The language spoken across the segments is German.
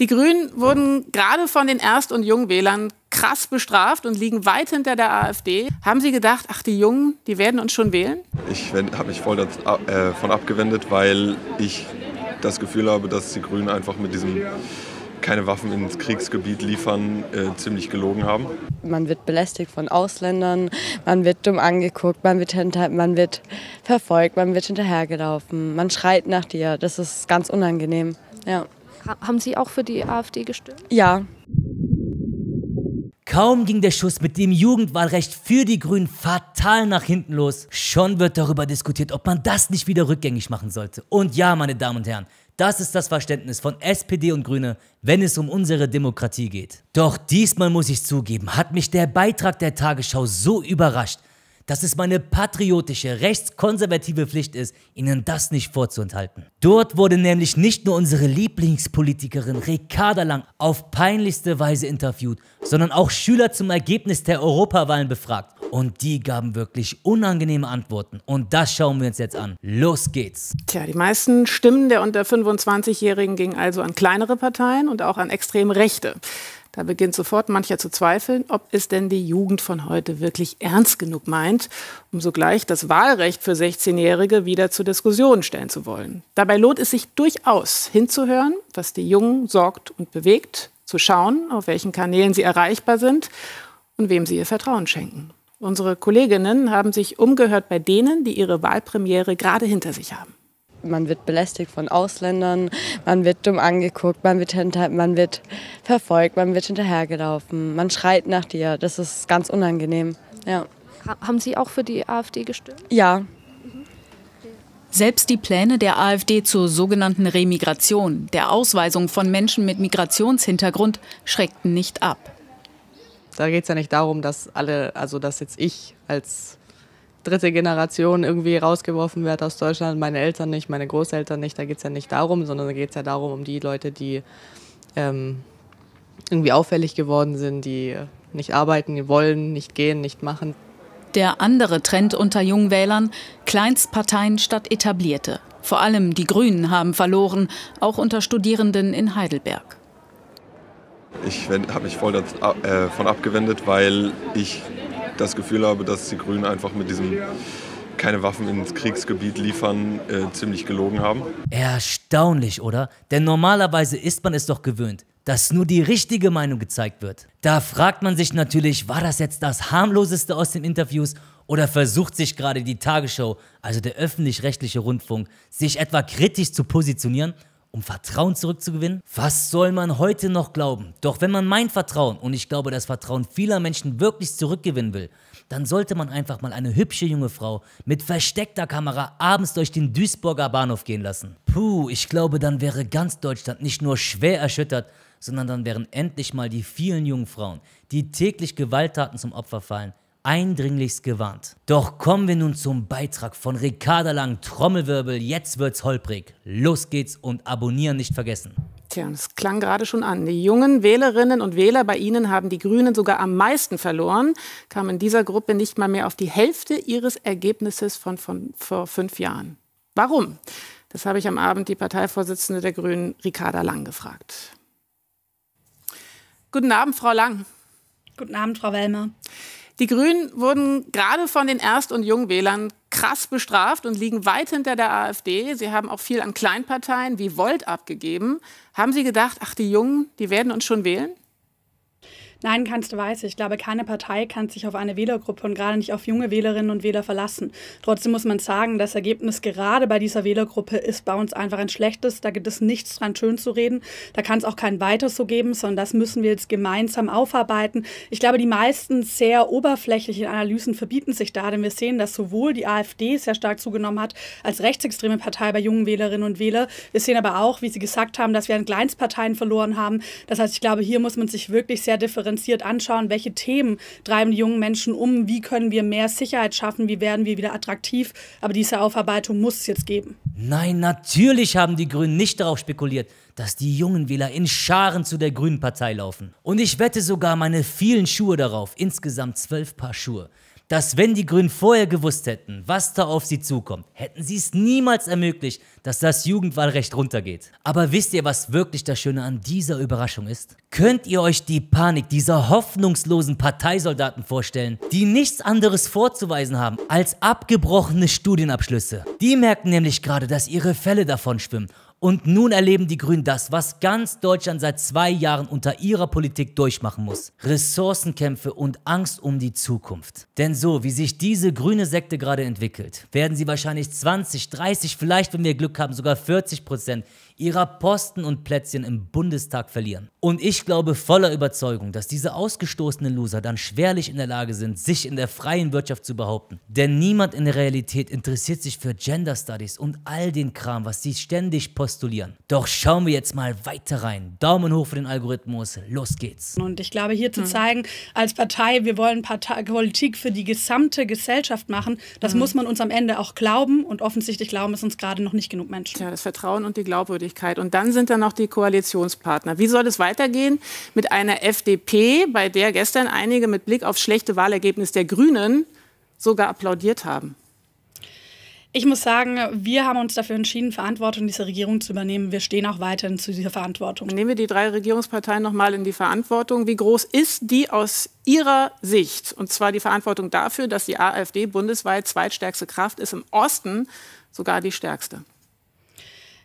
Die Grünen wurden gerade von den Erst- und Jungwählern krass bestraft und liegen weit hinter der AfD. Haben Sie gedacht, ach, die Jungen, die werden uns schon wählen? Ich habe mich voll davon äh, abgewendet, weil ich das Gefühl habe, dass die Grünen einfach mit diesem keine Waffen ins Kriegsgebiet liefern, äh, ziemlich gelogen haben. Man wird belästigt von Ausländern, man wird dumm angeguckt, man wird, hinter, man wird verfolgt, man wird hinterhergelaufen, man schreit nach dir. Das ist ganz unangenehm. Ja. Haben Sie auch für die AfD gestimmt? Ja. Kaum ging der Schuss mit dem Jugendwahlrecht für die Grünen fatal nach hinten los. Schon wird darüber diskutiert, ob man das nicht wieder rückgängig machen sollte. Und ja, meine Damen und Herren, das ist das Verständnis von SPD und Grüne, wenn es um unsere Demokratie geht. Doch diesmal muss ich zugeben, hat mich der Beitrag der Tagesschau so überrascht, dass es meine patriotische, rechtskonservative Pflicht ist, Ihnen das nicht vorzuenthalten. Dort wurde nämlich nicht nur unsere Lieblingspolitikerin Ricarda Lang auf peinlichste Weise interviewt, sondern auch Schüler zum Ergebnis der Europawahlen befragt. Und die gaben wirklich unangenehme Antworten. Und das schauen wir uns jetzt an. Los geht's. Tja, die meisten Stimmen der unter 25-Jährigen gingen also an kleinere Parteien und auch an extrem Rechte. Da beginnt sofort mancher zu zweifeln, ob es denn die Jugend von heute wirklich ernst genug meint, um sogleich das Wahlrecht für 16-Jährige wieder zur Diskussion stellen zu wollen. Dabei lohnt es sich durchaus hinzuhören, was die Jungen sorgt und bewegt, zu schauen, auf welchen Kanälen sie erreichbar sind und wem sie ihr Vertrauen schenken. Unsere Kolleginnen haben sich umgehört bei denen, die ihre Wahlpremiere gerade hinter sich haben man wird belästigt von Ausländern, man wird dumm angeguckt, man wird, hinter, man wird verfolgt, man wird hinterhergelaufen, man schreit nach dir. Das ist ganz unangenehm. Ja. Haben Sie auch für die AfD gestimmt? Ja, selbst die Pläne der AfD zur sogenannten Remigration, der Ausweisung von Menschen mit Migrationshintergrund, schreckten nicht ab. Da geht es ja nicht darum, dass alle, also dass jetzt ich als dritte Generation irgendwie rausgeworfen wird aus Deutschland, meine Eltern nicht, meine Großeltern nicht, da geht es ja nicht darum, sondern da geht es ja darum, um die Leute, die ähm, irgendwie auffällig geworden sind, die nicht arbeiten wollen, nicht gehen, nicht machen. Der andere Trend unter jungen Wählern, Kleinstparteien statt etablierte. Vor allem die Grünen haben verloren, auch unter Studierenden in Heidelberg. Ich habe mich voll davon äh, abgewendet, weil ich das Gefühl habe, dass die Grünen einfach mit diesem keine Waffen ins Kriegsgebiet liefern, äh, ziemlich gelogen haben. Erstaunlich, oder? Denn normalerweise ist man es doch gewöhnt, dass nur die richtige Meinung gezeigt wird. Da fragt man sich natürlich, war das jetzt das harmloseste aus den Interviews oder versucht sich gerade die Tagesschau, also der öffentlich-rechtliche Rundfunk, sich etwa kritisch zu positionieren um Vertrauen zurückzugewinnen? Was soll man heute noch glauben? Doch wenn man mein Vertrauen und ich glaube das Vertrauen vieler Menschen wirklich zurückgewinnen will, dann sollte man einfach mal eine hübsche junge Frau mit versteckter Kamera abends durch den Duisburger Bahnhof gehen lassen. Puh, ich glaube, dann wäre ganz Deutschland nicht nur schwer erschüttert, sondern dann wären endlich mal die vielen jungen Frauen, die täglich Gewalttaten zum Opfer fallen, eindringlichst gewarnt. Doch kommen wir nun zum Beitrag von Ricarda Lang. Trommelwirbel, jetzt wird's holprig. Los geht's und abonnieren nicht vergessen. Tja, das klang gerade schon an. Die jungen Wählerinnen und Wähler bei ihnen haben die Grünen sogar am meisten verloren, kamen in dieser Gruppe nicht mal mehr auf die Hälfte ihres Ergebnisses von, von vor fünf Jahren. Warum? Das habe ich am Abend die Parteivorsitzende der Grünen, Ricarda Lang, gefragt. Guten Abend, Frau Lang. Guten Abend, Frau Wellmer. Die Grünen wurden gerade von den Erst- und Jungwählern krass bestraft und liegen weit hinter der AfD. Sie haben auch viel an Kleinparteien wie Volt abgegeben. Haben Sie gedacht, ach, die Jungen, die werden uns schon wählen? Nein, kannst weiß. Ich glaube, keine Partei kann sich auf eine Wählergruppe und gerade nicht auf junge Wählerinnen und Wähler verlassen. Trotzdem muss man sagen, das Ergebnis gerade bei dieser Wählergruppe ist bei uns einfach ein schlechtes. Da gibt es nichts dran schön zu reden. Da kann es auch kein Weiter so geben, sondern das müssen wir jetzt gemeinsam aufarbeiten. Ich glaube, die meisten sehr oberflächlichen Analysen verbieten sich da, denn wir sehen, dass sowohl die AfD sehr stark zugenommen hat als rechtsextreme Partei bei jungen Wählerinnen und Wählern. Wir sehen aber auch, wie Sie gesagt haben, dass wir an Kleinstparteien verloren haben. Das heißt, ich glaube, hier muss man sich wirklich sehr differenzieren differenziert anschauen, welche Themen treiben die jungen Menschen um, wie können wir mehr Sicherheit schaffen, wie werden wir wieder attraktiv. Aber diese Aufarbeitung muss es jetzt geben. Nein, natürlich haben die Grünen nicht darauf spekuliert, dass die jungen Wähler in Scharen zu der Grünen Partei laufen. Und ich wette sogar meine vielen Schuhe darauf, insgesamt zwölf Paar Schuhe, dass wenn die Grünen vorher gewusst hätten, was da auf sie zukommt, hätten sie es niemals ermöglicht, dass das Jugendwahlrecht runtergeht. Aber wisst ihr, was wirklich das Schöne an dieser Überraschung ist? Könnt ihr euch die Panik dieser hoffnungslosen Parteisoldaten vorstellen, die nichts anderes vorzuweisen haben als abgebrochene Studienabschlüsse? Die merken nämlich gerade, dass ihre Fälle davon schwimmen und nun erleben die Grünen das, was ganz Deutschland seit zwei Jahren unter ihrer Politik durchmachen muss. Ressourcenkämpfe und Angst um die Zukunft. Denn so, wie sich diese grüne Sekte gerade entwickelt, werden sie wahrscheinlich 20, 30, vielleicht, wenn wir Glück haben, sogar 40 Prozent ihrer Posten und Plätzchen im Bundestag verlieren. Und ich glaube voller Überzeugung, dass diese ausgestoßenen Loser dann schwerlich in der Lage sind, sich in der freien Wirtschaft zu behaupten. Denn niemand in der Realität interessiert sich für Gender Studies und all den Kram, was sie ständig postulieren. Doch schauen wir jetzt mal weiter rein. Daumen hoch für den Algorithmus. Los geht's. Und ich glaube, hier zu hm. zeigen, als Partei, wir wollen Partei Politik für die gesamte Gesellschaft machen, das mhm. muss man uns am Ende auch glauben. Und offensichtlich glauben es uns gerade noch nicht genug Menschen. Ja, das Vertrauen und die Glaubwürdigkeit Glaubwürdigkeit. Und dann sind da noch die Koalitionspartner. Wie soll es weitergehen mit einer FDP, bei der gestern einige mit Blick auf schlechte Wahlergebnis der Grünen sogar applaudiert haben? Ich muss sagen, wir haben uns dafür entschieden, Verantwortung dieser Regierung zu übernehmen. Wir stehen auch weiterhin zu dieser Verantwortung. Nehmen wir die drei Regierungsparteien nochmal in die Verantwortung. Wie groß ist die aus Ihrer Sicht? Und zwar die Verantwortung dafür, dass die AfD bundesweit zweitstärkste Kraft ist, im Osten sogar die stärkste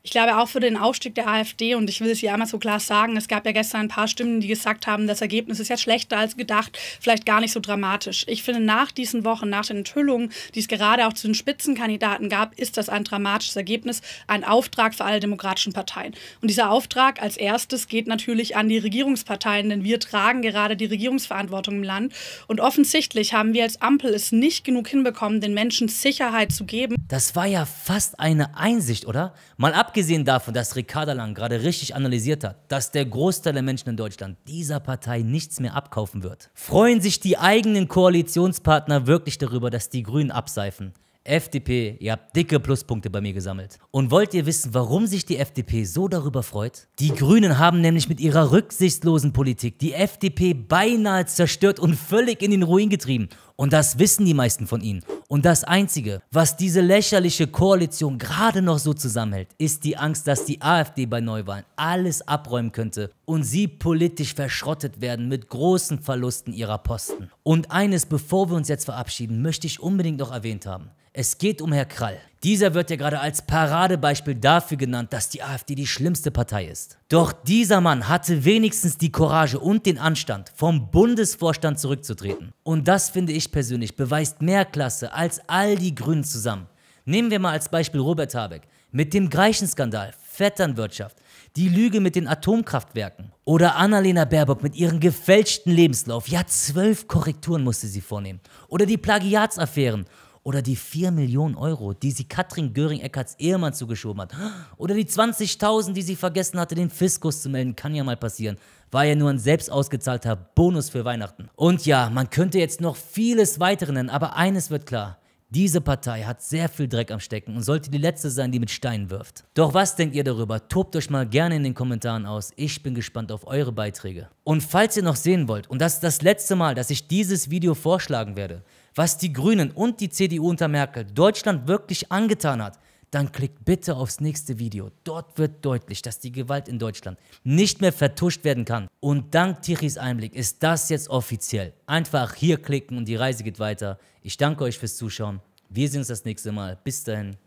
ich glaube auch für den Aufstieg der AfD, und ich will es hier einmal so klar sagen, es gab ja gestern ein paar Stimmen, die gesagt haben, das Ergebnis ist ja schlechter als gedacht, vielleicht gar nicht so dramatisch. Ich finde, nach diesen Wochen, nach den Enthüllungen, die es gerade auch zu den Spitzenkandidaten gab, ist das ein dramatisches Ergebnis, ein Auftrag für alle demokratischen Parteien. Und dieser Auftrag als erstes geht natürlich an die Regierungsparteien, denn wir tragen gerade die Regierungsverantwortung im Land. Und offensichtlich haben wir als Ampel es nicht genug hinbekommen, den Menschen Sicherheit zu geben. Das war ja fast eine Einsicht, oder? Mal ab abgesehen davon, dass Ricarda Lang gerade richtig analysiert hat, dass der Großteil der Menschen in Deutschland dieser Partei nichts mehr abkaufen wird, freuen sich die eigenen Koalitionspartner wirklich darüber, dass die Grünen abseifen. FDP, ihr habt dicke Pluspunkte bei mir gesammelt. Und wollt ihr wissen, warum sich die FDP so darüber freut? Die Grünen haben nämlich mit ihrer rücksichtslosen Politik die FDP beinahe zerstört und völlig in den Ruin getrieben. Und das wissen die meisten von ihnen. Und das Einzige, was diese lächerliche Koalition gerade noch so zusammenhält, ist die Angst, dass die AfD bei Neuwahlen alles abräumen könnte und sie politisch verschrottet werden mit großen Verlusten ihrer Posten. Und eines, bevor wir uns jetzt verabschieden, möchte ich unbedingt noch erwähnt haben. Es geht um Herr Krall. Dieser wird ja gerade als Paradebeispiel dafür genannt, dass die AfD die schlimmste Partei ist. Doch dieser Mann hatte wenigstens die Courage und den Anstand, vom Bundesvorstand zurückzutreten. Und das finde ich persönlich beweist mehr Klasse als all die Grünen zusammen. Nehmen wir mal als Beispiel Robert Habeck mit dem Greichenskandal, Vetternwirtschaft, die Lüge mit den Atomkraftwerken oder Annalena Baerbock mit ihrem gefälschten Lebenslauf. Ja, zwölf Korrekturen musste sie vornehmen. Oder die Plagiatsaffären oder die 4 Millionen Euro, die sie Katrin Göring-Eckarts Ehemann zugeschoben hat. Oder die 20.000, die sie vergessen hatte, den Fiskus zu melden. Kann ja mal passieren. War ja nur ein selbst ausgezahlter Bonus für Weihnachten. Und ja, man könnte jetzt noch vieles weiteren nennen, aber eines wird klar. Diese Partei hat sehr viel Dreck am Stecken und sollte die letzte sein, die mit Steinen wirft. Doch was denkt ihr darüber? Tobt euch mal gerne in den Kommentaren aus. Ich bin gespannt auf eure Beiträge. Und falls ihr noch sehen wollt, und das ist das letzte Mal, dass ich dieses Video vorschlagen werde, was die Grünen und die CDU unter Merkel Deutschland wirklich angetan hat, dann klickt bitte aufs nächste Video. Dort wird deutlich, dass die Gewalt in Deutschland nicht mehr vertuscht werden kann. Und dank Tichys Einblick ist das jetzt offiziell. Einfach hier klicken und die Reise geht weiter. Ich danke euch fürs Zuschauen. Wir sehen uns das nächste Mal. Bis dahin.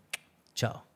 Ciao.